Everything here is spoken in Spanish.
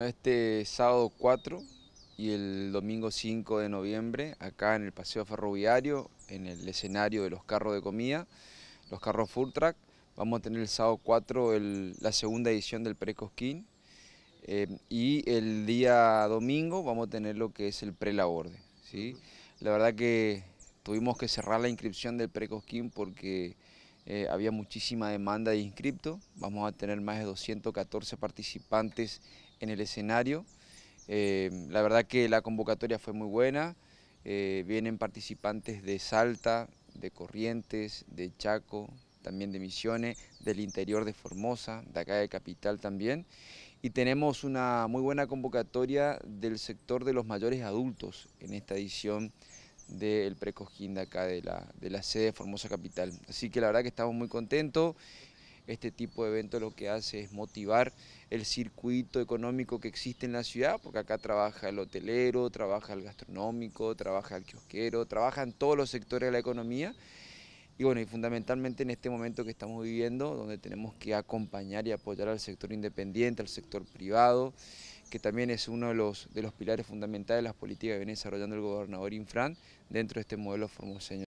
Este sábado 4 y el domingo 5 de noviembre, acá en el Paseo Ferroviario, en el escenario de los carros de comida, los carros Full Track, vamos a tener el sábado 4 la segunda edición del pre eh, y el día domingo vamos a tener lo que es el Pre-Laborde. ¿sí? La verdad que tuvimos que cerrar la inscripción del Pre-Cosquín porque eh, había muchísima demanda de inscripto vamos a tener más de 214 participantes en el escenario. Eh, la verdad que la convocatoria fue muy buena, eh, vienen participantes de Salta, de Corrientes, de Chaco, también de Misiones, del interior de Formosa, de acá de Capital también. Y tenemos una muy buena convocatoria del sector de los mayores adultos en esta edición del Precojín de acá de la, sede de Formosa Capital. Así que la verdad que estamos muy contentos. Este tipo de evento lo que hace es motivar el circuito económico que existe en la ciudad, porque acá trabaja el hotelero, trabaja el gastronómico, trabaja el kiosquero, trabajan todos los sectores de la economía. Y bueno, y fundamentalmente en este momento que estamos viviendo, donde tenemos que acompañar y apoyar al sector independiente, al sector privado, que también es uno de los, de los pilares fundamentales de las políticas que viene desarrollando el gobernador Infran dentro de este modelo formoseño.